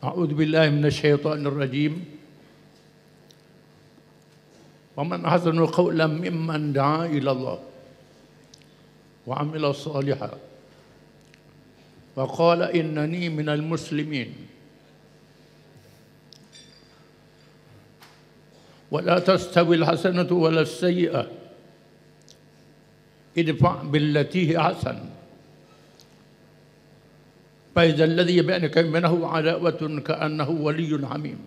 أعوذ بالله من الشيطان الرجيم ومن أحسن قولا ممن دعا إلى الله وعمل صالحا وقال إنني من المسلمين ولا تستوي الحسنة ولا السيئة ادفع بالتي هي أحسن فإذا الذي بينك منه عداوة كأنه ولي حميم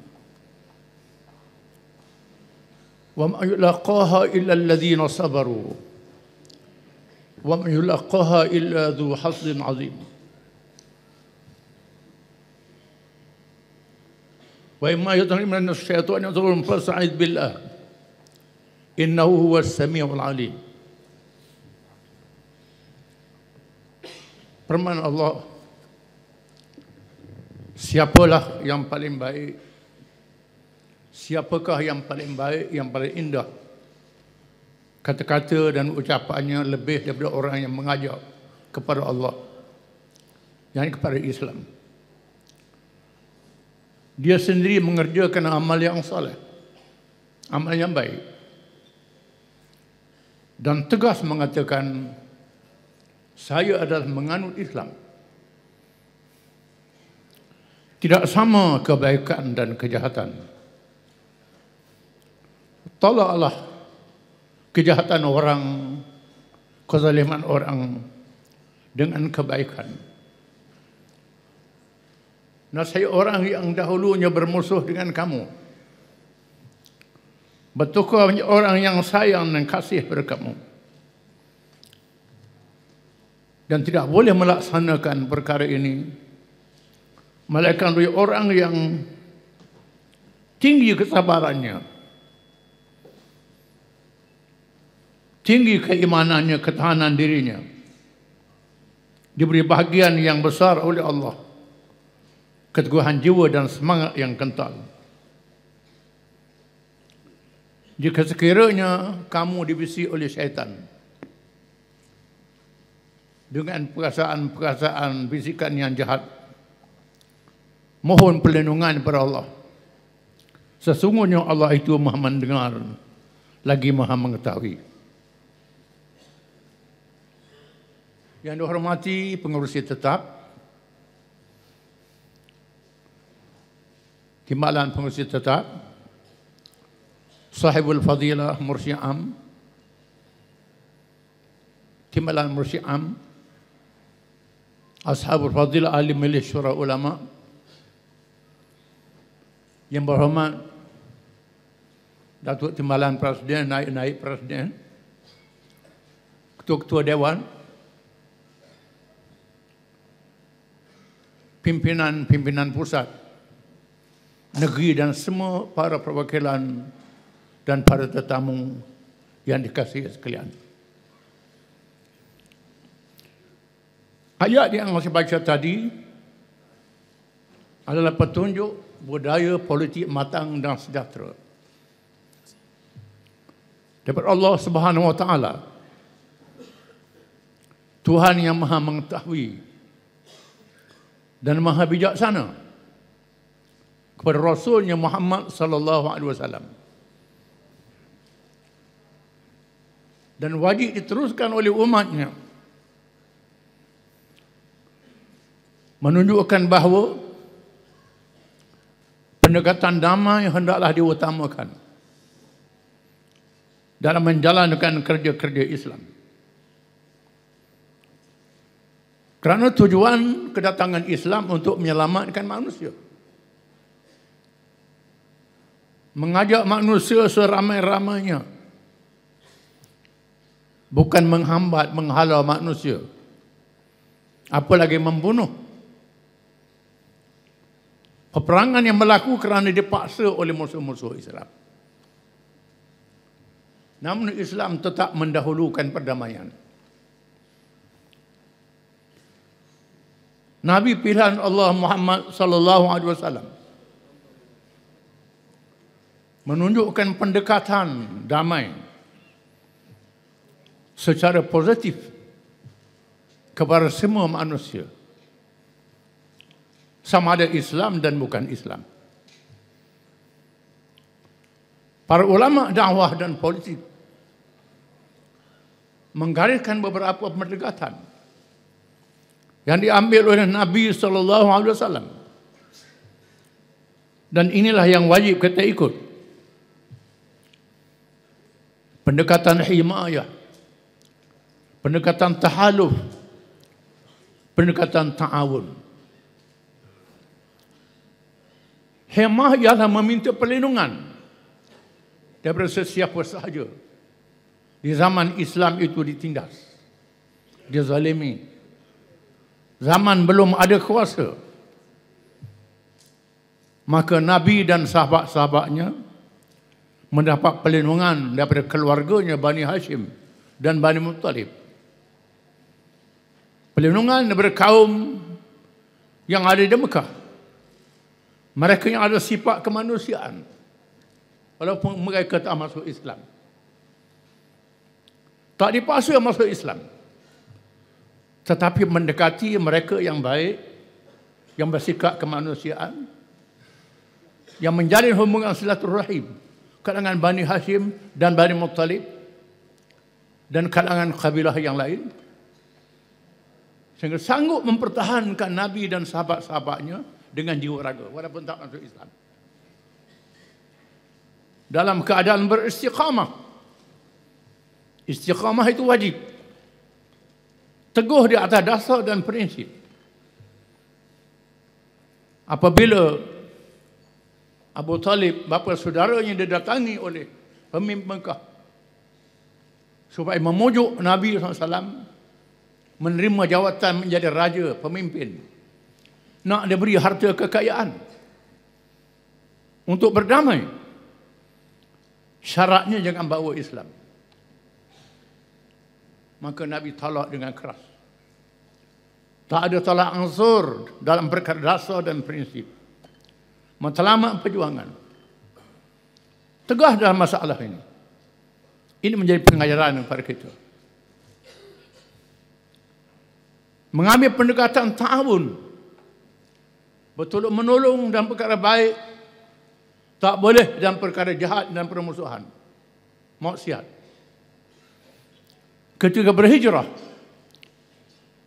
وما يلقاها إلا الذين صبروا وما يلقاها إلا ذو حظ عظيم وإما يظهر من الشيطان يظهر فاستعذ بالله إنه هو السميع العليم فرمان الله siapalah yang paling baik? Siapakah yang paling baik, yang paling indah? Kata-kata dan ucapannya lebih daripada orang yang mengajak kepada Allah. Yang kepada Islam. Dia sendiri mengerjakan amal yang salah. Amal yang baik. Dan tegas mengatakan, saya adalah menganut Islam tidak sama kebaikan dan kejahatan. Tolaklah kejahatan orang, kezaliman orang dengan kebaikan. Nasihat orang yang dahulunya bermusuh dengan kamu. Bertukar orang yang sayang dan kasih kepada kamu. Dan tidak boleh melaksanakan perkara ini Malaikat dari orang yang tinggi kesabarannya. Tinggi keimanannya, ketahanan dirinya. Diberi bahagian yang besar oleh Allah. Keteguhan jiwa dan semangat yang kental. Jika sekiranya kamu dibisi oleh syaitan. Dengan perasaan-perasaan bisikan yang jahat mohon perlindungan kepada Allah. Sesungguhnya Allah itu maha mendengar, lagi maha mengetahui. Yang dihormati pengurusi tetap, Timbalan pengurusi tetap, Sahibul Fadilah Mursi'am, Timbalan Mursi'am, Ashabul Fadilah Ahli Milih Syurah Ulama' Yang berhormat Datuk Timbalan Presiden, naik-naik Presiden, Ketua-Ketua Dewan, pimpinan-pimpinan pusat, negeri dan semua para perwakilan dan para tetamu yang dikasihi sekalian. Ayat yang saya baca tadi adalah petunjuk budaya politik matang dan sejahtera. Dapat Allah Subhanahu Wa Taala, Tuhan yang maha mengetahui dan maha bijaksana kepada Rasulnya Muhammad Sallallahu Alaihi Wasallam dan wajib diteruskan oleh umatnya menunjukkan bahawa pendekatan damai hendaklah diutamakan dalam menjalankan kerja-kerja Islam. Kerana tujuan kedatangan Islam untuk menyelamatkan manusia. Mengajak manusia seramai-ramainya. Bukan menghambat, menghalau manusia. Apalagi membunuh peperangan yang berlaku kerana dipaksa oleh musuh-musuh Islam. Namun Islam tetap mendahulukan perdamaian. Nabi pilihan Allah Muhammad sallallahu alaihi wasallam menunjukkan pendekatan damai secara positif kepada semua manusia sama ada Islam dan bukan Islam. Para ulama dakwah dan politik menggariskan beberapa pendekatan yang diambil oleh Nabi sallallahu alaihi wasallam. Dan inilah yang wajib kita ikut. Pendekatan himayah, pendekatan tahaluf, pendekatan ta'awun. Hemah ialah meminta perlindungan daripada sesiapa sahaja. Di zaman Islam itu ditindas. Dia zalimi. Zaman belum ada kuasa. Maka Nabi dan sahabat-sahabatnya mendapat perlindungan daripada keluarganya Bani Hashim dan Bani Muttalib. Perlindungan daripada kaum yang ada di Mekah. Mereka yang ada sifat kemanusiaan. Walaupun mereka tak masuk Islam. Tak dipaksa masuk Islam. Tetapi mendekati mereka yang baik. Yang bersikap kemanusiaan. Yang menjalin hubungan silaturahim. Kalangan Bani Hashim dan Bani Muttalib. Dan kalangan kabilah yang lain. Sehingga sanggup mempertahankan Nabi dan sahabat-sahabatnya dengan jiwa raga walaupun tak masuk Islam. Dalam keadaan beristiqamah. Istiqamah itu wajib. Teguh di atas dasar dan prinsip. Apabila Abu Talib, bapa saudaranya didatangi oleh pemimpin Mekah supaya memujuk Nabi SAW menerima jawatan menjadi raja pemimpin nak dia beri harta kekayaan untuk berdamai syaratnya jangan bawa Islam maka Nabi talak dengan keras tak ada talak ansur dalam perkara dasar dan prinsip matlamat perjuangan tegah dalam masalah ini ini menjadi pengajaran kepada kita mengambil pendekatan ta'awun bertolong menolong dalam perkara baik tak boleh dalam perkara jahat dan permusuhan maksiat ketika berhijrah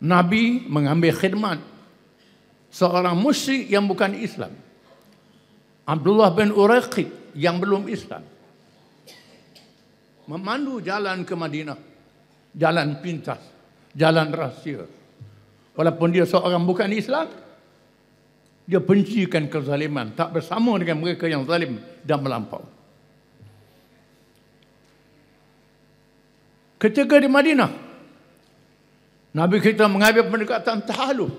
Nabi mengambil khidmat seorang musyrik yang bukan Islam Abdullah bin Uraqid yang belum Islam memandu jalan ke Madinah jalan pintas jalan rahsia walaupun dia seorang bukan Islam dia bencikan kezaliman tak bersama dengan mereka yang zalim dan melampau ketika di Madinah Nabi kita mengambil pendekatan tahalul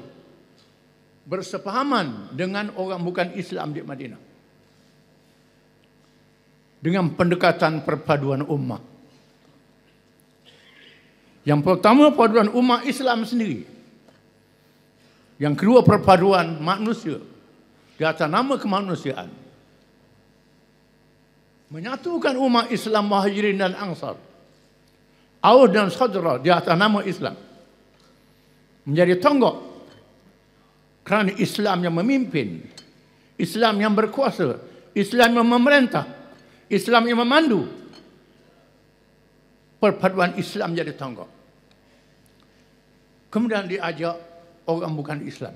bersepahaman dengan orang bukan Islam di Madinah dengan pendekatan perpaduan umat yang pertama perpaduan umat Islam sendiri yang kedua perpaduan manusia di atas nama kemanusiaan. Menyatukan umat Islam Muhajirin dan Ansar. Aus dan Khazraj di atas nama Islam. Menjadi tonggok kerana Islam yang memimpin, Islam yang berkuasa, Islam yang memerintah, Islam yang memandu. Perpaduan Islam jadi tonggok. Kemudian diajak orang bukan Islam.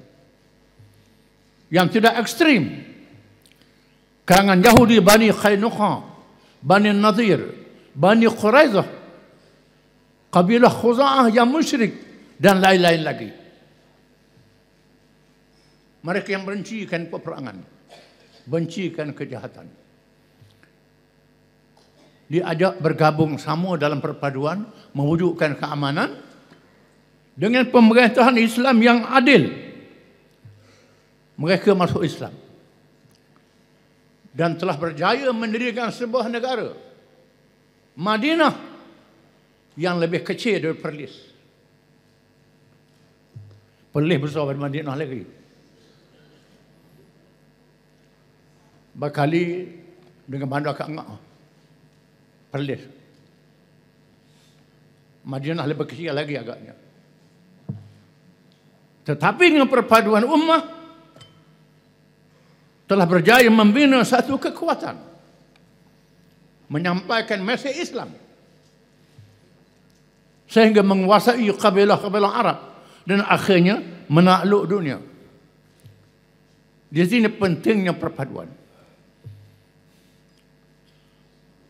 Yang tidak ekstrim. kerangan Yahudi, Bani Khainuqa, Bani Nadir, Bani Quraizah, Kabilah Khuza'ah yang musyrik, dan lain-lain lagi. Mereka yang bencikan peperangan. Bencikan kejahatan. Diajak bergabung sama dalam perpaduan, mewujudkan keamanan, dengan pemerintahan Islam yang adil mereka masuk Islam dan telah berjaya mendirikan sebuah negara Madinah yang lebih kecil daripada Perlis Perlis besar daripada Madinah lagi berkali dengan bandar Kak Ngak Perlis Madinah lebih kecil lagi agaknya tetapi dengan perpaduan ummah telah berjaya membina satu kekuatan menyampaikan mesej Islam sehingga menguasai kabilah-kabilah Arab dan akhirnya menakluk dunia. Di sini pentingnya perpaduan.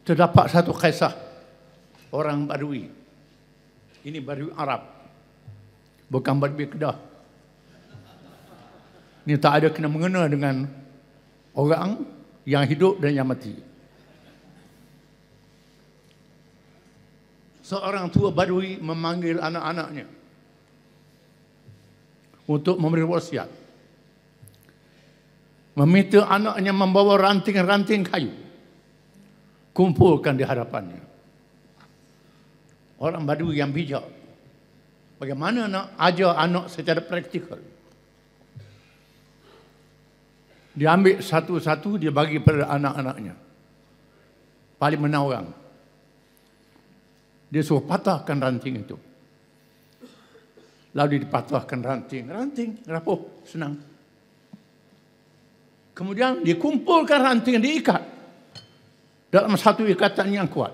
Terdapat satu kisah orang Badui. Ini Badui Arab. Bukan Badui Kedah. Ini tak ada kena-mengena dengan orang yang hidup dan yang mati. Seorang tua badui memanggil anak-anaknya untuk memberi wasiat. Meminta anaknya membawa ranting-ranting kayu. Kumpulkan di hadapannya. Orang badui yang bijak. Bagaimana nak ajar anak secara praktikal? Dia ambil satu-satu, dia bagi pada anak-anaknya. Paling menawang. Dia suruh patahkan ranting itu. Lalu dia dipatahkan ranting. Ranting, rapuh, senang. Kemudian dikumpulkan ranting yang diikat. Dalam satu ikatan yang kuat.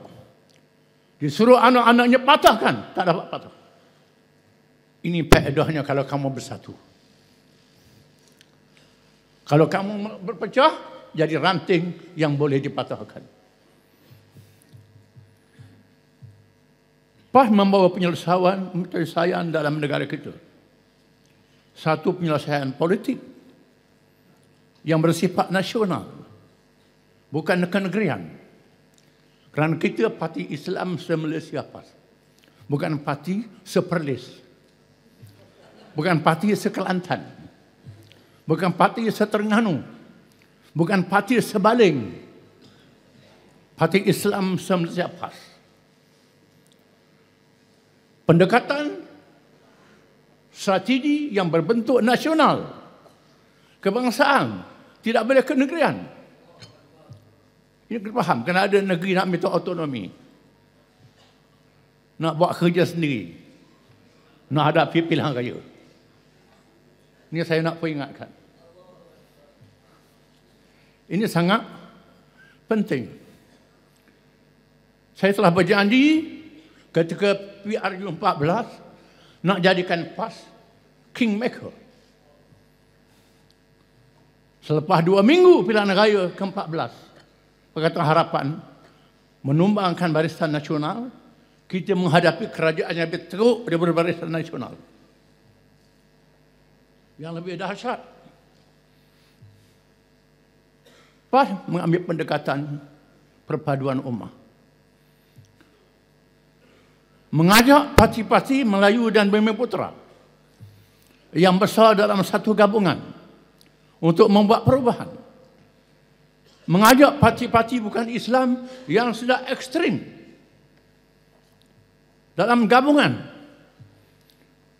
Disuruh anak-anaknya patahkan. Tak dapat patah. Ini peredahnya kalau kamu Bersatu. Kalau kamu berpecah, jadi ranting yang boleh dipatahkan. PAS membawa penyelesaian, penyelesaian dalam negara kita. Satu penyelesaian politik yang bersifat nasional. Bukan kenegerian. Kerana kita parti Islam se-Malaysia PAS. Bukan parti seperlis, Bukan parti sekelantan. kelantan Bukan parti seterenganu. Bukan parti sebaling. Parti Islam semasa pas. Pendekatan strategi yang berbentuk nasional. Kebangsaan. Tidak boleh ke negerian. Ini kita faham. Kena ada negeri nak minta autonomi, Nak buat kerja sendiri. Nak hadapi pilihan raya. Ini saya nak peringatkan. Ini sangat penting. Saya telah berjanji ketika PRU 14 nak jadikan PAS kingmaker. Selepas dua minggu pilihan raya ke-14, Pakatan Harapan menumbangkan barisan nasional, kita menghadapi kerajaan yang lebih teruk daripada barisan nasional yang lebih dahsyat. PAS mengambil pendekatan perpaduan umat. Mengajak parti-parti Melayu dan Bumi Putera yang besar dalam satu gabungan untuk membuat perubahan. Mengajak parti-parti bukan Islam yang sudah ekstrim dalam gabungan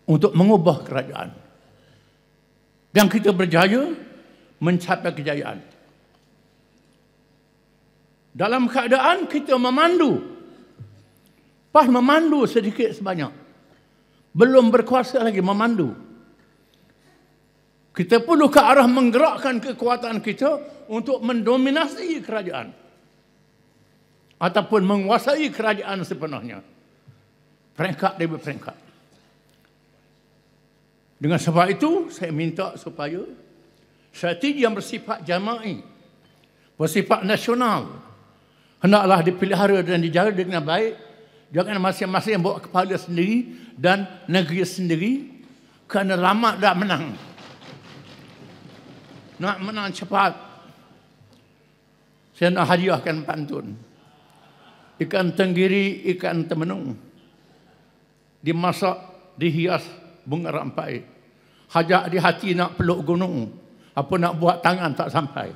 untuk mengubah kerajaan yang kita berjaya mencapai kejayaan. Dalam keadaan kita memandu, pas memandu sedikit sebanyak, belum berkuasa lagi memandu. Kita perlu ke arah menggerakkan kekuatan kita untuk mendominasi kerajaan. Ataupun menguasai kerajaan sepenuhnya. Peringkat demi peringkat. Dengan sebab itu, saya minta supaya strategi yang bersifat jama'i, bersifat nasional, hendaklah dipelihara dan dijaga dengan baik. Jangan masing-masing bawa kepala sendiri dan negeri sendiri kerana lama dah menang. Nak menang cepat. Saya nak hadiahkan pantun. Ikan tenggiri, ikan temenung. Dimasak, dihias, bunga rampai. Hajak di hati nak peluk gunung. Apa nak buat tangan tak sampai.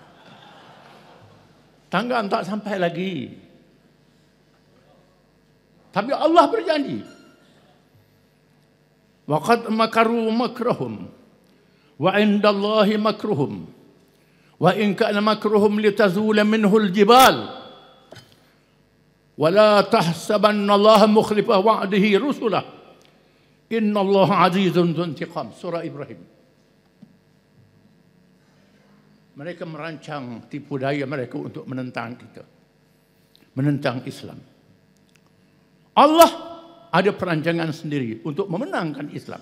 Tangan tak sampai lagi. Tapi Allah berjanji. Waqad makaru makruhum wa indallahi makruhum wa in kana makruhum litazula minhu aljibal wa la tahsabanna mukhlifa wa'dihi rusulahu Inna Allah azizun zuntiqam. Surah Ibrahim. Mereka merancang tipu daya mereka untuk menentang kita. Menentang Islam. Allah ada perancangan sendiri untuk memenangkan Islam.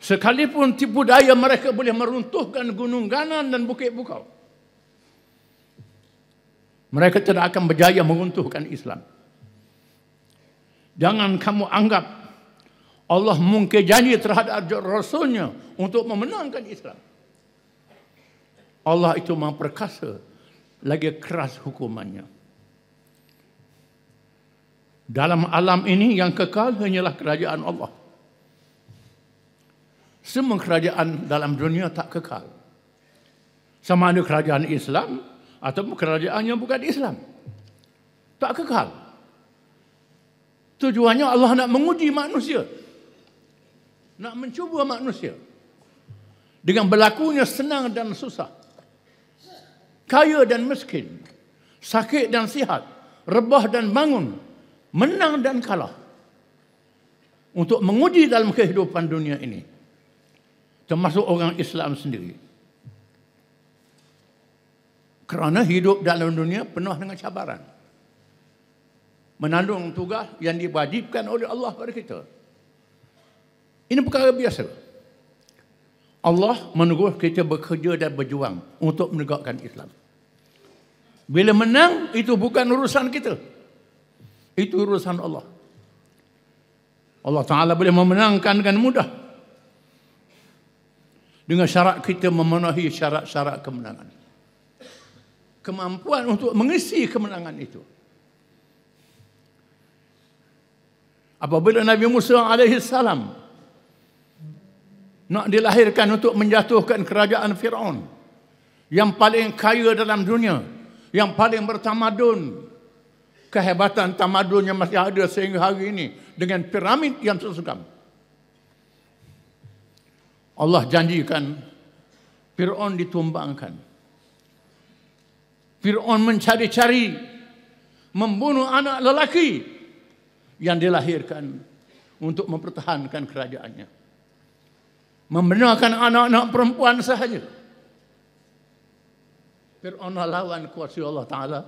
Sekalipun tipu daya mereka boleh meruntuhkan gunung ganan dan bukit bukau. Mereka tidak akan berjaya meruntuhkan Islam. Jangan kamu anggap Allah mungkin janji terhadap Rasulnya untuk memenangkan Islam. Allah itu maha perkasa lagi keras hukumannya. Dalam alam ini yang kekal hanyalah kerajaan Allah. Semua kerajaan dalam dunia tak kekal. Sama ada kerajaan Islam atau kerajaan yang bukan Islam. Tak kekal. Tujuannya Allah nak menguji manusia. Nak mencuba manusia. Dengan berlakunya senang dan susah. Kaya dan miskin. Sakit dan sihat. Rebah dan bangun. Menang dan kalah. Untuk menguji dalam kehidupan dunia ini. Termasuk orang Islam sendiri. Kerana hidup dalam dunia penuh dengan cabaran. Cabaran menanggung tugas yang diwajibkan oleh Allah kepada kita. Ini perkara biasa. Allah menegur kita bekerja dan berjuang untuk menegakkan Islam. Bila menang, itu bukan urusan kita. Itu urusan Allah. Allah Ta'ala boleh memenangkan dengan mudah. Dengan syarat kita memenuhi syarat-syarat kemenangan. Kemampuan untuk mengisi kemenangan itu. Apabila Nabi Musa alaihi salam nak dilahirkan untuk menjatuhkan kerajaan Firaun yang paling kaya dalam dunia, yang paling bertamadun, kehebatan tamadun yang masih ada sehingga hari ini dengan piramid yang tersungkam. Allah janjikan Firaun ditumbangkan. Firaun mencari-cari membunuh anak lelaki yang dilahirkan untuk mempertahankan kerajaannya. Membenarkan anak-anak perempuan sahaja. Fir'aunah lawan kuasa Allah Ta'ala.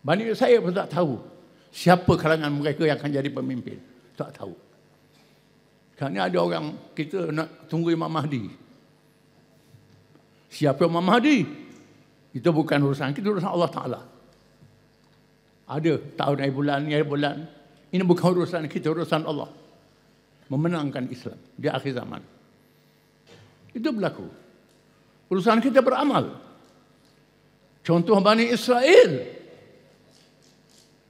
Banyak saya pun tak tahu siapa kalangan mereka yang akan jadi pemimpin. Tak tahu. Kerana ada orang kita nak tunggu Imam Mahdi. Siapa Imam Mahdi? Itu bukan urusan kita, urusan Allah Ta'ala ada tahun air bulan, air bulan. Ini bukan urusan kita, urusan Allah. Memenangkan Islam di akhir zaman. Itu berlaku. Urusan kita beramal. Contoh Bani Israel.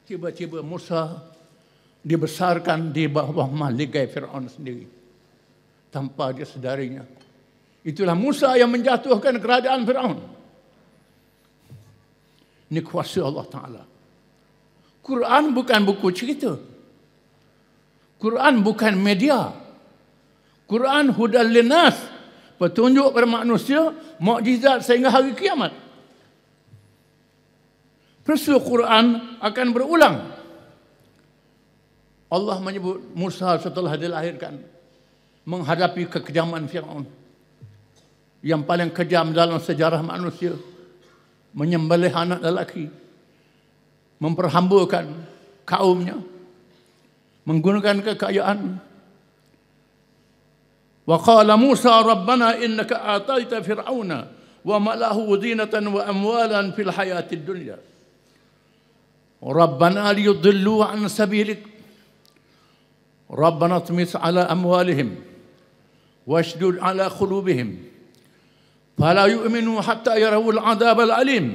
Tiba-tiba Musa dibesarkan di bawah maligai Fir'aun sendiri. Tanpa dia sedarinya. Itulah Musa yang menjatuhkan kerajaan Fir'aun. Ini kuasa Allah Ta'ala. Quran bukan buku cerita. Quran bukan media. Quran hudal linas. Petunjuk kepada manusia. Mu'jizat sehingga hari kiamat. Peristiwa Quran akan berulang. Allah menyebut Musa setelah dilahirkan. Menghadapi kekejaman Fir'aun. Yang paling kejam dalam sejarah manusia. Menyembelih anak lelaki. memperhambakan kaumnya menggunakan kekayaan wa qala Musa rabbana innaka ataita fir'auna wa malahu zinatan wa amwalan fil hayatid dunya ربنا ليضلوا عن سبيلك ربنا اطمس على أموالهم واشدد على قلوبهم فلا يؤمنوا حتى يروا العذاب الأليم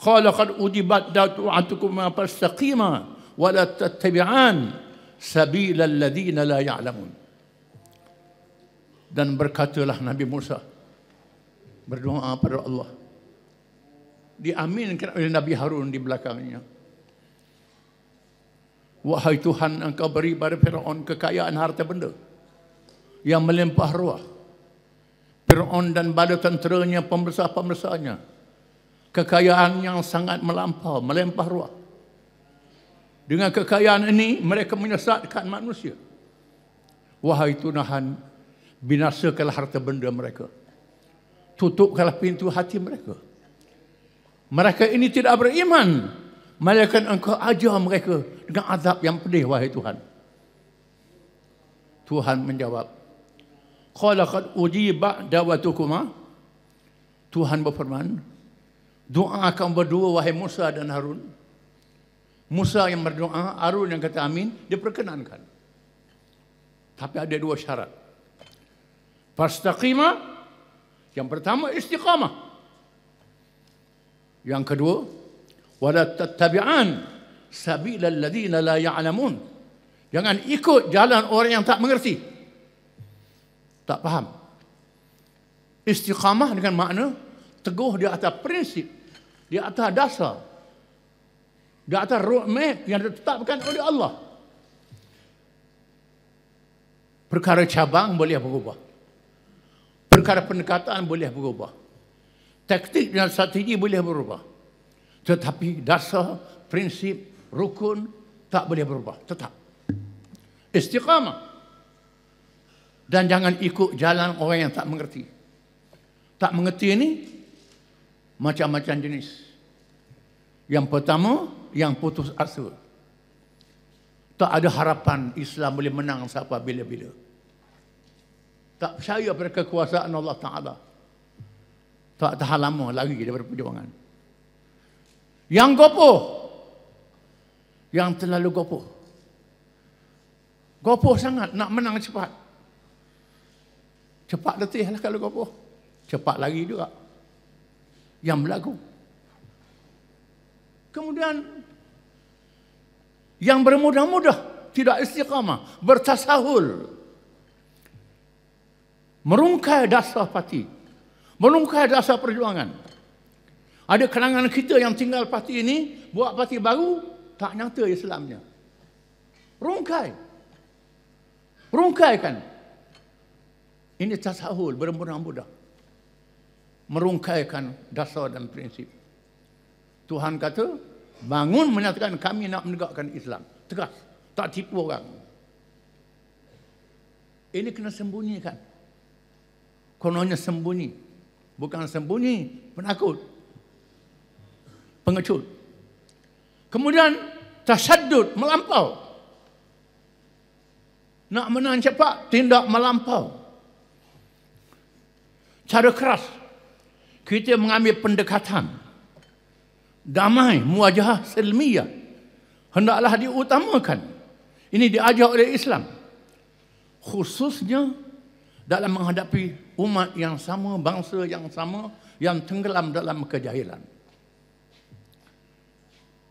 Khalaqad ujibat da'atukum ma fastaqima wa la tattabi'an sabila alladhina la ya'lamun. Dan berkatalah Nabi Musa berdoa kepada Allah. Diaminkan oleh Nabi Harun di belakangnya. Wahai Tuhan engkau beri pada Fir'aun kekayaan harta benda yang melimpah ruah. Fir'aun dan bala tenteranya, pembesar-pembesarnya, kekayaan yang sangat melampau, melempah ruah. Dengan kekayaan ini, mereka menyesatkan manusia. Wahai Tuhan, binasakanlah harta benda mereka. Tutupkanlah pintu hati mereka. Mereka ini tidak beriman. Malaikan engkau ajar mereka dengan azab yang pedih, wahai Tuhan. Tuhan menjawab, Qala uji ujiba da'watukuma. Tuhan berfirman, doa akan berdua wahai Musa dan Harun. Musa yang berdoa, Harun yang kata amin, dia perkenankan. Tapi ada dua syarat. Fastaqima yang pertama istiqamah. Yang kedua, wala tattabi'an sabila alladziina la ya'lamun. Jangan ikut jalan orang yang tak mengerti. Tak faham. Istiqamah dengan makna teguh di atas prinsip di atas dasar di atas roadmap yang ditetapkan oleh Allah perkara cabang boleh berubah perkara pendekatan boleh berubah taktik dan strategi boleh berubah tetapi dasar prinsip rukun tak boleh berubah tetap istiqamah dan jangan ikut jalan orang yang tak mengerti tak mengerti ni macam-macam jenis. Yang pertama, yang putus asa. Tak ada harapan Islam boleh menang siapa bila-bila. Tak percaya pada kekuasaan Allah Ta'ala. Tak tahan lama lagi daripada perjuangan. Yang gopoh. Yang terlalu gopoh. Gopoh sangat nak menang cepat. Cepat letih lah kalau gopoh. Cepat lagi juga yang berlaku. Kemudian yang bermudah-mudah tidak istiqamah, bertasahul. Merungkai dasar parti. Merungkai dasar perjuangan. Ada kenangan kita yang tinggal parti ini, buat parti baru, tak nyata Islamnya. Rungkai. kan? Ini tasahul, bermudah-mudah merungkaikan dasar dan prinsip. Tuhan kata, bangun menyatakan kami nak menegakkan Islam. Tegas. Tak tipu orang. Ini kena sembunyikan. Kononnya sembunyi. Bukan sembunyi, penakut. Pengecut. Kemudian, tersadut, melampau. Nak menang cepat, tindak melampau. Cara keras, kita mengambil pendekatan damai muajah selmiah hendaklah diutamakan ini diajar oleh Islam khususnya dalam menghadapi umat yang sama bangsa yang sama yang tenggelam dalam kejahilan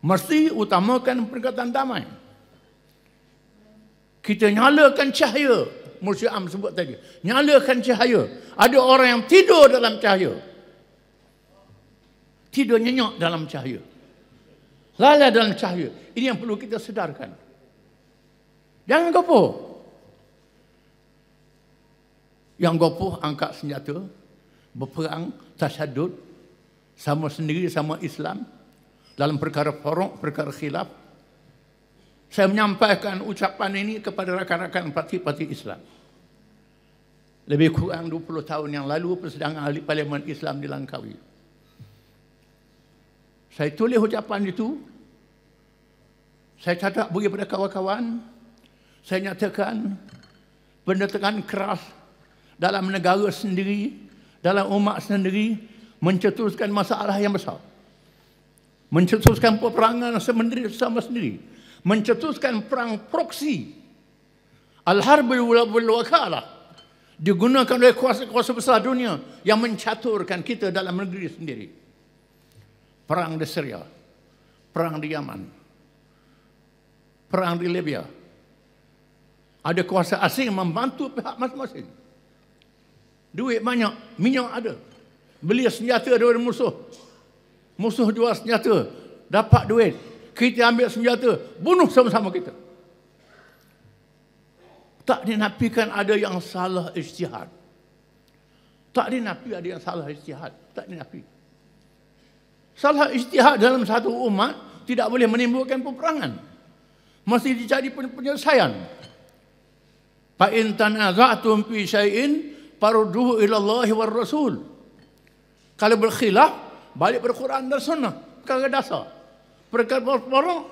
mesti utamakan pendekatan damai kita nyalakan cahaya Mursyid Am sebut tadi. Nyalakan cahaya. Ada orang yang tidur dalam cahaya tidur nyenyak dalam cahaya. Lala dalam cahaya. Ini yang perlu kita sedarkan. Jangan gopoh. Yang gopoh angkat senjata, berperang, tasadud, sama sendiri sama Islam, dalam perkara forok, perkara khilaf. Saya menyampaikan ucapan ini kepada rakan-rakan parti-parti Islam. Lebih kurang 20 tahun yang lalu persidangan ahli parlimen Islam di Langkawi. Saya tulis ucapan itu. Saya catat bagi pada kawan-kawan. Saya nyatakan pendetakan keras dalam negara sendiri, dalam umat sendiri, mencetuskan masalah yang besar. Mencetuskan peperangan sendiri sama sendiri. Mencetuskan perang proksi. Al-harbul wulabul wakalah. Digunakan oleh kuasa-kuasa besar dunia yang mencaturkan kita dalam negeri sendiri perang di Syria, perang di Yaman, perang di Libya. Ada kuasa asing membantu pihak masing-masing. Duit banyak, minyak ada. Beli senjata dari musuh. Musuh jual senjata, dapat duit. Kita ambil senjata, bunuh sama-sama kita. Tak dinapikan ada yang salah istihad. Tak dinapikan ada yang salah istihad. Tak dinapikan. Salah istihad dalam satu umat tidak boleh menimbulkan peperangan. Mesti dicari penyelesaian. Fa in tanaza'tum fi syai'in farudduhu ila Allah war Rasul. Kalau berkhilaf, balik pada Quran dan Sunnah. Perkara dasar. Perkara berperang,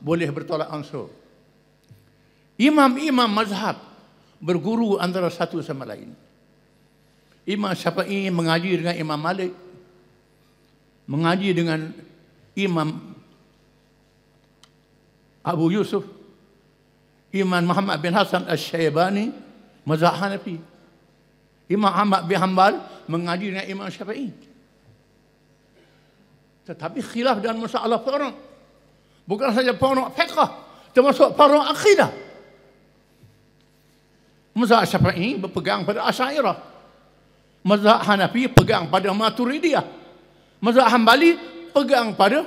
boleh bertolak ansur. Imam-imam mazhab berguru antara satu sama lain. Imam Syafi'i mengaji dengan Imam Malik mengaji dengan Imam Abu Yusuf, Imam Muhammad bin Hasan al shaybani Mazhab Hanafi. Imam Ahmad bin Hanbal mengaji dengan Imam Syafi'i. Tetapi khilaf dan masalah orang Bukan saja orang fiqah, termasuk orang akidah. Mazhab Syafi'i berpegang pada Asyairah. Mazhab Hanafi pegang pada Maturidiyah. Mazhab Hambali pegang pada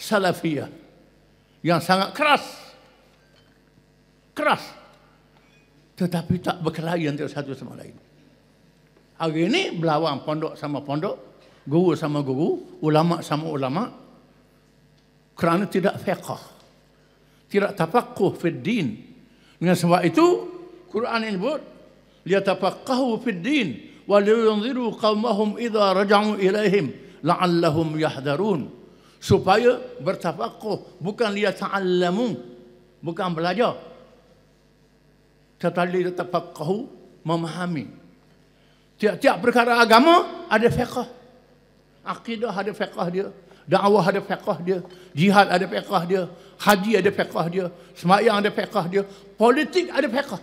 Salafiyah yang sangat keras. Keras. Tetapi tak berkelahi antara satu sama lain. Hari ini berlawan pondok sama pondok, guru sama guru, ulama sama ulama kerana tidak fiqh. Tidak tafaqquh fi din. Dengan sebab itu Quran ini buat liyatafaqahu fi din wa liyunziru qawmahum idza raja'u ilaihim la'allahum yahdarun supaya bertafaqquh bukan li ta'allamu bukan belajar tetapi li tafaqquh memahami tiap-tiap perkara agama ada fiqh akidah ada fiqh dia dakwah ada fiqh dia jihad ada fiqh dia haji ada fiqh dia sembahyang ada fiqh dia politik ada fiqh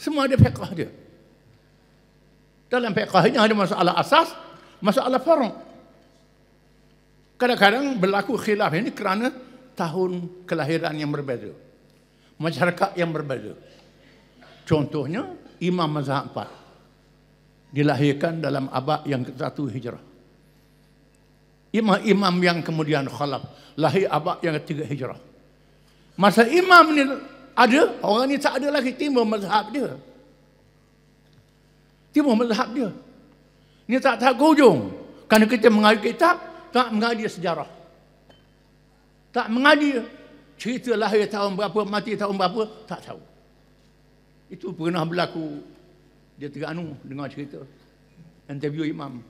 semua ada fiqh dia dalam fiqh ini ada masalah asas masalah farang. Kadang-kadang berlaku khilaf ini kerana tahun kelahiran yang berbeza. Masyarakat yang berbeza. Contohnya, Imam Mazhab Empat. Dilahirkan dalam abad yang ke-1 Hijrah. Imam-imam yang kemudian khalaf. Lahir abad yang ke-3 Hijrah. Masa imam ni ada, orang ni tak ada lagi timbul mazhab dia. Timbul mazhab dia. Ini tak tak kujung. hujung. Kerana kita mengaji kitab, tak mengaji sejarah. Tak mengaji cerita lahir tahun berapa, mati tahun berapa, tak tahu. Itu pernah berlaku. Dia tiga anu dengar cerita. Interview imam.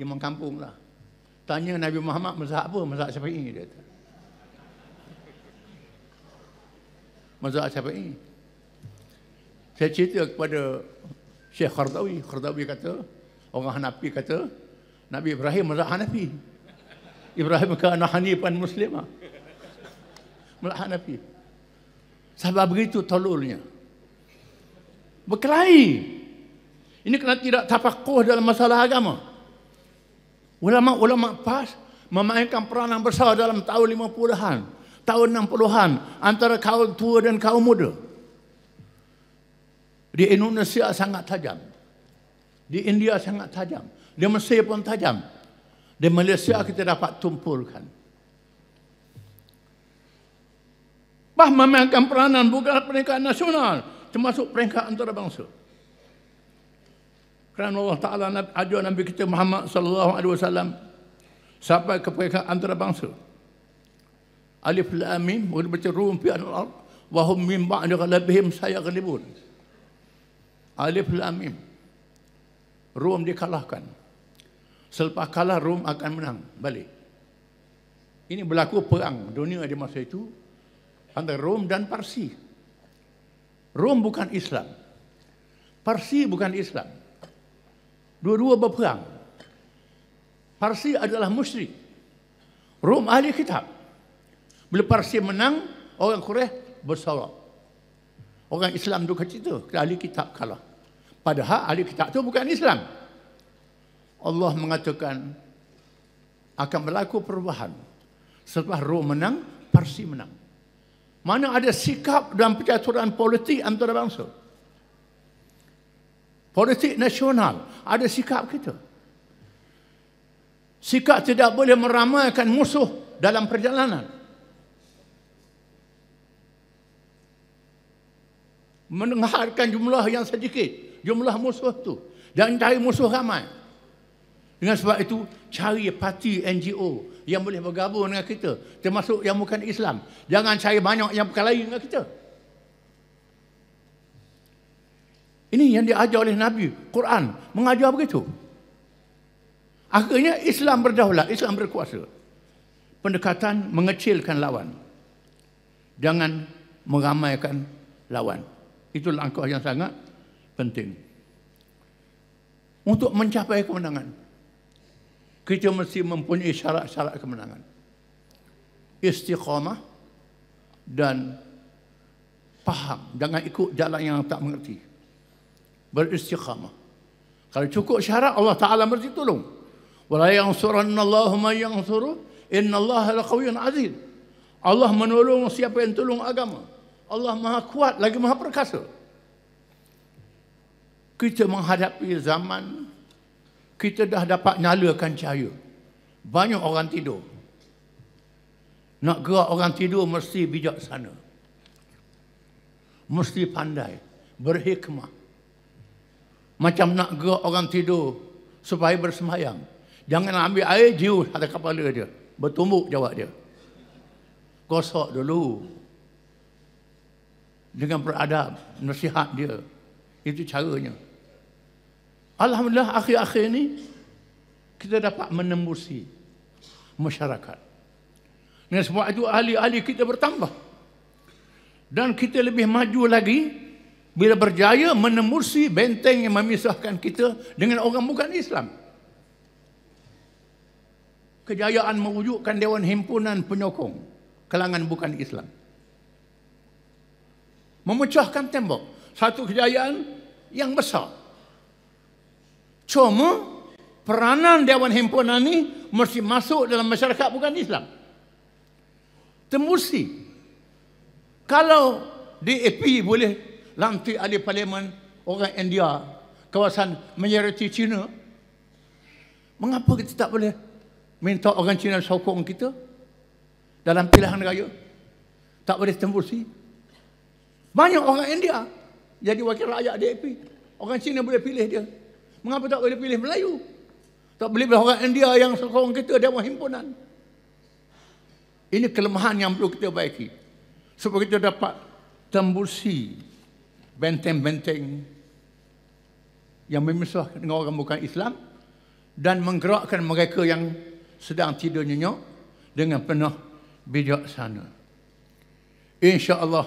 Imam kampung lah. Tanya Nabi Muhammad mazhab apa? Mazhab siapa ini? Dia kata. Mazhab siapa ini? Saya cerita kepada Syekh Khardawi. Khardawi kata, Orang Hanafi kata, Nabi Ibrahim mazhab Hanafi. Ibrahim ke anak Hanifan Muslim lah. Mula Hanafi. Sebab begitu tolulnya. Berkelahi. Ini kena tidak tapakuh dalam masalah agama. Ulama-ulama PAS memainkan peranan besar dalam tahun lima puluhan, tahun enam puluhan antara kaum tua dan kaum muda. Di Indonesia sangat tajam. Di India sangat tajam. Di Mesir pun tajam. Di Malaysia kita dapat tumpulkan. Bah memainkan peranan bukan peringkat nasional. Termasuk peringkat antarabangsa. Kerana Allah Ta'ala ajar Nabi kita Muhammad Sallallahu Alaihi Wasallam sampai ke peringkat antarabangsa. Alif Lamim boleh baca Rum Pi Anul Al Wahum Mimba Anil Kalabihim Sayak Alif Lamim. La Rom dikalahkan. Selepas kalah Rom akan menang balik. Ini berlaku perang dunia di masa itu antara Rom dan Parsi. Rom bukan Islam. Parsi bukan Islam. Dua-dua berperang. Parsi adalah musyrik. Rom ahli kitab. Bila Parsi menang, orang Quraisy bersorak. Orang Islam duka tu ahli kitab kalah. Padahal ahli kitab itu bukan Islam. Allah mengatakan akan berlaku perubahan setelah Rom menang, Parsi menang. Mana ada sikap dan percaturan politik antara bangsa? Politik nasional ada sikap kita. Sikap tidak boleh meramaikan musuh dalam perjalanan. Mendengarkan jumlah yang sedikit jumlah musuh tu dan cari musuh ramai. Dengan sebab itu cari parti NGO yang boleh bergabung dengan kita termasuk yang bukan Islam. Jangan cari banyak yang bukan lain dengan kita. Ini yang diajar oleh Nabi, Quran mengajar begitu. Akhirnya Islam berdaulat, Islam berkuasa. Pendekatan mengecilkan lawan. Jangan meramaikan lawan. Itu langkah yang sangat penting untuk mencapai kemenangan. Kita mesti mempunyai syarat-syarat kemenangan. Istiqamah dan faham. Jangan ikut jalan yang tak mengerti. Beristiqamah. Kalau cukup syarat Allah Ta'ala mesti tolong. Wala yang surah inna Allahumma yang suruh inna Allah laqawiyun aziz. Allah menolong siapa yang tolong agama. Allah maha kuat lagi maha perkasa kita menghadapi zaman kita dah dapat nyalakan cahaya. Banyak orang tidur. Nak gerak orang tidur mesti bijak sana Mesti pandai, berhikmah. Macam nak gerak orang tidur supaya bersemayang. Jangan ambil air jiu atas kepala dia. Bertumbuk jawab dia. kosok dulu. Dengan beradab, nasihat dia. Itu caranya. Alhamdulillah akhir-akhir ini kita dapat menembusi masyarakat. Dengan sebab itu ahli-ahli kita bertambah. Dan kita lebih maju lagi bila berjaya menembusi benteng yang memisahkan kita dengan orang bukan Islam. Kejayaan mewujudkan Dewan Himpunan Penyokong kalangan bukan Islam. Memecahkan tembok. Satu kejayaan yang besar. Cuma peranan Dewan Himpunan ini mesti masuk dalam masyarakat bukan Islam. Temusi. Kalau DAP boleh lantik ahli parlimen orang India, kawasan majoriti Cina, mengapa kita tak boleh minta orang Cina sokong kita dalam pilihan raya? Tak boleh temusi. Banyak orang India jadi wakil rakyat DAP. Orang Cina boleh pilih dia Mengapa tak boleh pilih Melayu? Tak boleh pilih orang India yang sokong kita dan himpunan. Ini kelemahan yang perlu kita baiki. Supaya kita dapat tembusi benteng-benteng yang memisah dengan orang bukan Islam dan menggerakkan mereka yang sedang tidur nyenyak dengan penuh bijaksana. Insya Allah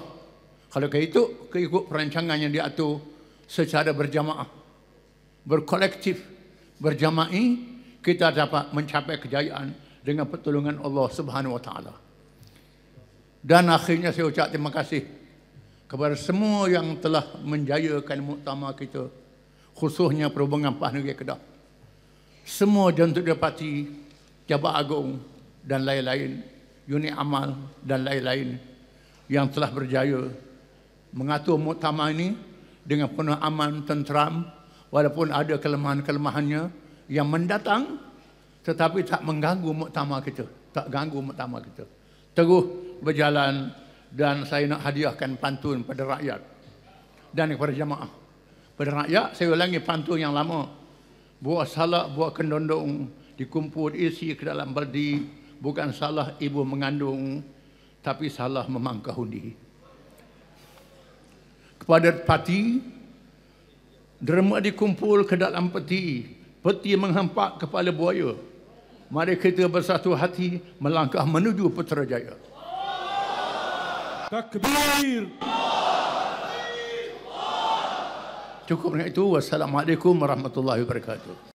kalau kayak itu, ikut perancangan yang diatur secara berjamaah berkolektif, berjama'i, kita dapat mencapai kejayaan dengan pertolongan Allah Subhanahu Wa Taala. Dan akhirnya saya ucap terima kasih kepada semua yang telah menjayakan muktamar kita, khususnya perhubungan Pahang Negeri Kedah. Semua jantung depati, Jabat Agong dan lain-lain, unit amal dan lain-lain yang telah berjaya mengatur muktamar ini dengan penuh aman, tenteram, walaupun ada kelemahan-kelemahannya yang mendatang tetapi tak mengganggu muktamar kita tak ganggu muktamar kita teguh berjalan dan saya nak hadiahkan pantun pada rakyat dan kepada jemaah pada rakyat saya ulangi pantun yang lama buah salak buah kendondong dikumpul isi ke dalam berdi bukan salah ibu mengandung tapi salah memangkah undi kepada parti derma dikumpul ke dalam peti, peti menghampak kepala buaya. Mari kita bersatu hati melangkah menuju Putrajaya. Takbir. Cukup dengan itu. Wassalamualaikum warahmatullahi wabarakatuh.